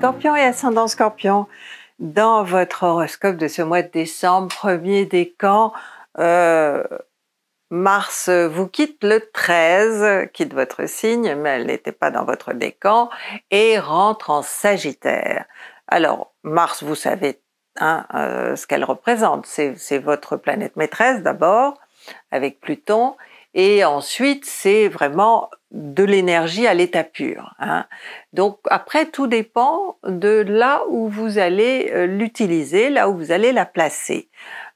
scorpion et ascendant scorpion. Dans votre horoscope de ce mois de décembre, premier décan, euh, Mars vous quitte le 13, quitte votre signe, mais elle n'était pas dans votre décan, et rentre en Sagittaire. Alors, Mars, vous savez hein, euh, ce qu'elle représente, c'est votre planète maîtresse d'abord, avec Pluton, et ensuite, c'est vraiment de l'énergie à l'état pur. Hein. Donc après, tout dépend de là où vous allez euh, l'utiliser, là où vous allez la placer.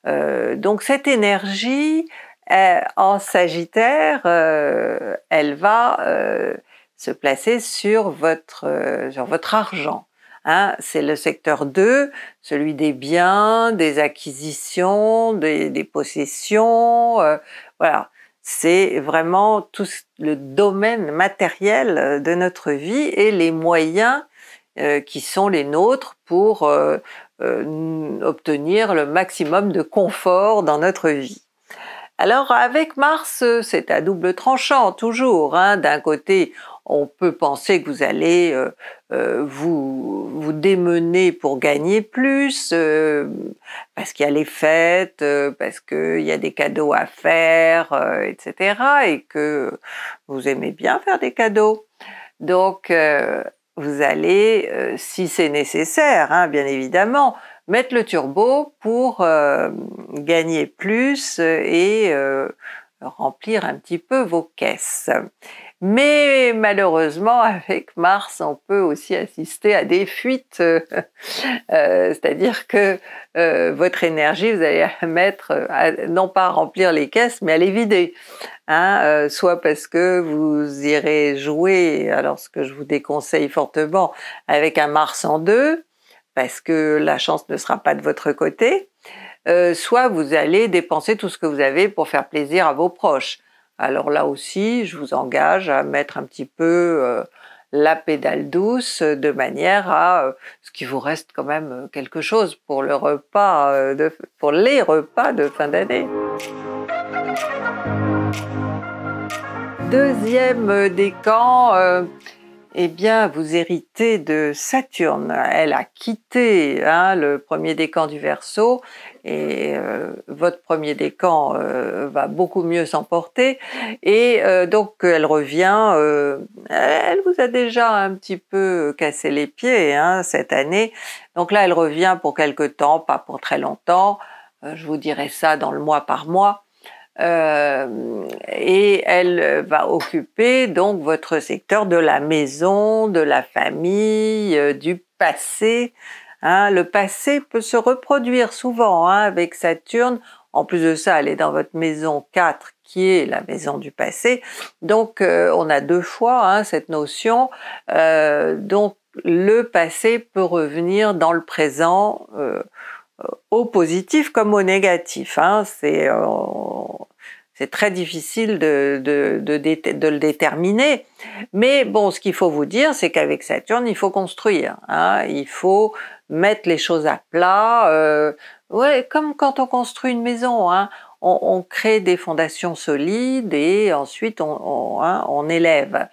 Euh, donc cette énergie euh, en Sagittaire, elle va se placer sur votre, sur votre argent. Hein. c'est le secteur 2, celui des biens, des acquisitions, des, possessions, voilà c'est vraiment tout le domaine matériel euh, de notre vie et les moyens euh, qui sont les nôtres pour euh, obtenir le maximum de confort dans notre vie. Alors avec Mars, c'est à double tranchant toujours. Hein. D'un côté, on peut penser que vous allez euh, euh, vous, vous démener pour gagner plus, euh, parce qu'il y a les fêtes, parce qu'il y a des cadeaux à faire, etc. Et que vous aimez bien faire des cadeaux. Donc, vous allez, si c'est nécessaire, hein, bien évidemment, mettre le turbo pour gagner plus et remplir un petit peu vos caisses. Mais malheureusement, avec Mars, on peut aussi assister à des fuites. Euh, c'est-à-dire que euh, votre énergie, vous allez la mettre, euh, à, non pas à remplir les caisses, mais à les vider. Hein, soit parce que vous irez jouer, alors ce que je vous déconseille fortement, avec un Mars en deux, parce que la chance ne sera pas de votre côté. soit vous allez dépenser tout ce que vous avez pour faire plaisir à vos proches. Alors là aussi, je vous engage à mettre un petit peu euh, la pédale douce euh, de manière à euh, ce qu'il vous reste quand même quelque chose pour le repas, pour les repas de fin d'année. Deuxième décan, eh bien, vous héritez de Saturne. Elle a quitté hein, le premier décan du Verseau et euh, votre premier décan euh, va beaucoup mieux s'emporter. Et euh, donc, elle revient. elle vous a déjà un petit peu cassé les pieds hein, cette année. Donc là, elle revient pour quelque temps, pas pour très longtemps. je vous dirai ça dans le mois par mois. Euh, et elle euh, va occuper donc votre secteur de la maison, de la famille, euh, du passé. Hein. Le passé peut se reproduire souvent hein, avec Saturne. En plus de ça, elle est dans votre maison 4 qui est la maison du passé. Donc on a deux fois hein, cette notion. donc le passé peut revenir dans le présent au positif comme au négatif. Hein. C'est euh, c'est très difficile de, de, de, de, le déterminer. Mais bon, ce qu'il faut vous dire, c'est qu'avec Saturne, il faut construire. Hein. Il faut mettre les choses à plat. Euh, ouais, comme quand on construit une maison. Hein. On, crée des fondations solides et ensuite on, on, hein, on élève.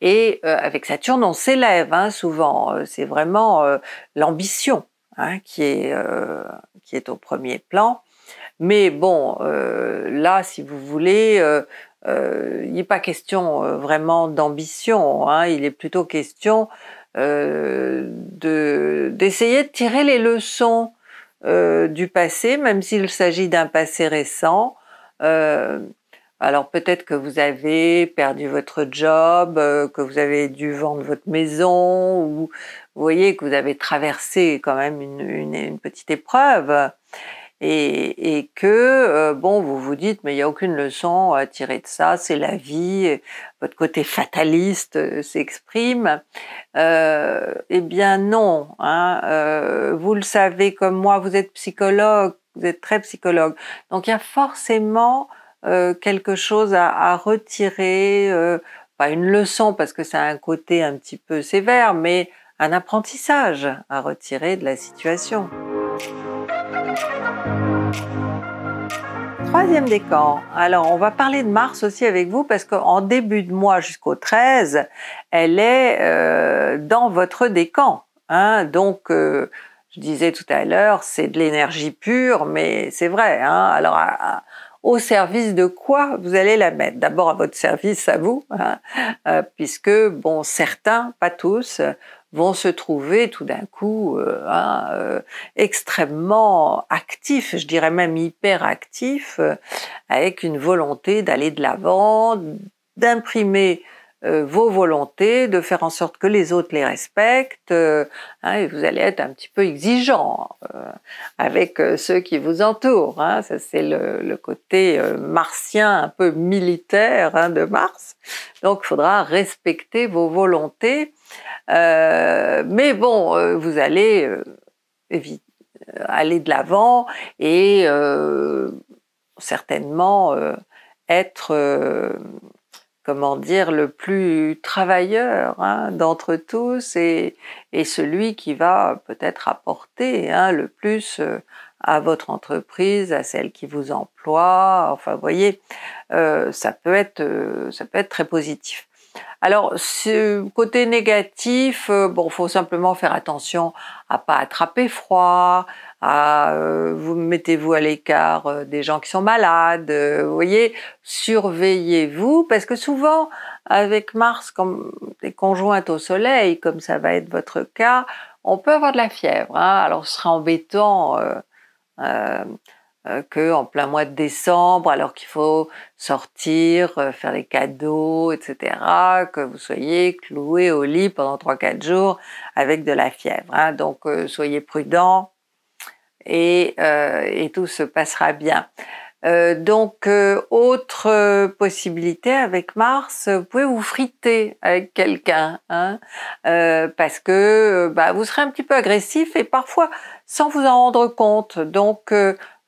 Et euh, avec Saturne, on s'élève souvent. Euh, c'est vraiment l'ambition. Hein, qui, est, euh, qui est au premier plan. Mais bon, euh, là, si vous voulez, euh, il n'est pas question vraiment d'ambition, hein. il est plutôt question d'essayer de tirer les leçons du passé, même s'il s'agit d'un passé récent. Alors peut-être que vous avez perdu votre job, euh, que vous avez dû vendre votre maison, ou vous voyez que vous avez traversé quand même une, petite épreuve. Et, que euh, bon, vous vous dites mais il n'y a aucune leçon à tirer de ça, c'est la vie, votre côté fataliste euh, s'exprime. eh bien non, hein, vous le savez comme moi, vous êtes psychologue, vous êtes très psychologue, donc il y a forcément euh, quelque chose à, retirer, euh, pas une leçon parce que ça a un côté un petit peu sévère, mais un apprentissage à retirer de la situation. Troisième décan. Alors, on va parler de Mars aussi avec vous parce qu'en début de mois jusqu'au 13, elle est euh, dans votre décan. Hein. donc, je disais tout à l'heure, c'est de l'énergie pure, mais c'est vrai. Hein. Alors, au service de quoi vous allez la mettre. D'abord à votre service, à vous, hein, euh, puisque bon, certains, pas tous, vont se trouver tout d'un coup euh, hein, euh, extrêmement actifs, je dirais même hyper actifs, avec une volonté d'aller de l'avant, d'imprimer euh, vos volontés, de faire en sorte que les autres les respectent. Euh, hein, et vous allez être un petit peu exigeant euh, avec ceux qui vous entourent. Hein. ça c'est le, côté martien, un peu militaire hein, de Mars. Donc il faudra respecter vos volontés. mais bon, vous allez aller de l'avant et certainement être comment dire, le plus travailleur hein, d'entre tous et, et, celui qui va peut-être apporter hein, le plus euh, à votre entreprise, à celle qui vous emploie. Enfin, vous voyez, euh, ça peut être, euh, ça peut être très positif. Alors, ce côté négatif, euh, bon, faut simplement faire attention à pas attraper froid, à euh, vous mettez-vous à l'écart euh, des gens qui sont malades, vous voyez, surveillez-vous parce que souvent avec Mars comme des conjointes au Soleil, comme ça va être votre cas, on peut avoir de la fièvre. Hein. alors, ce sera embêtant. Euh, que en plein mois de décembre, alors qu'il faut sortir, euh, faire des cadeaux, etc., que vous soyez cloué au lit pendant 3-4 jours avec de la fièvre. Hein. Donc euh, soyez prudent et, tout se passera bien. donc, autre possibilité avec Mars, vous pouvez vous friter avec quelqu'un, hein. parce que bah, vous serez un petit peu agressif et parfois sans vous en rendre compte. Donc,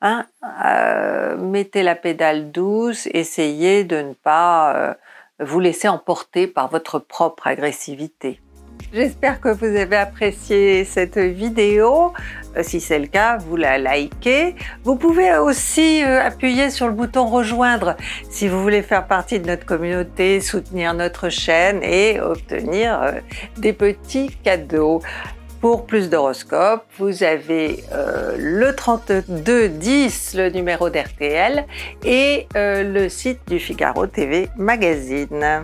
Hein, euh, mettez la pédale douce, essayez de ne pas euh, vous laisser emporter par votre propre agressivité. J'espère que vous avez apprécié cette vidéo. Euh, si c'est le cas, vous la likez. Vous pouvez aussi appuyer sur le bouton rejoindre si vous voulez faire partie de notre communauté, soutenir notre chaîne et obtenir des petits cadeaux. Pour plus d'horoscopes, vous avez euh, le 3210, le numéro d'RTL, et euh, le site du Figaro TV Magazine.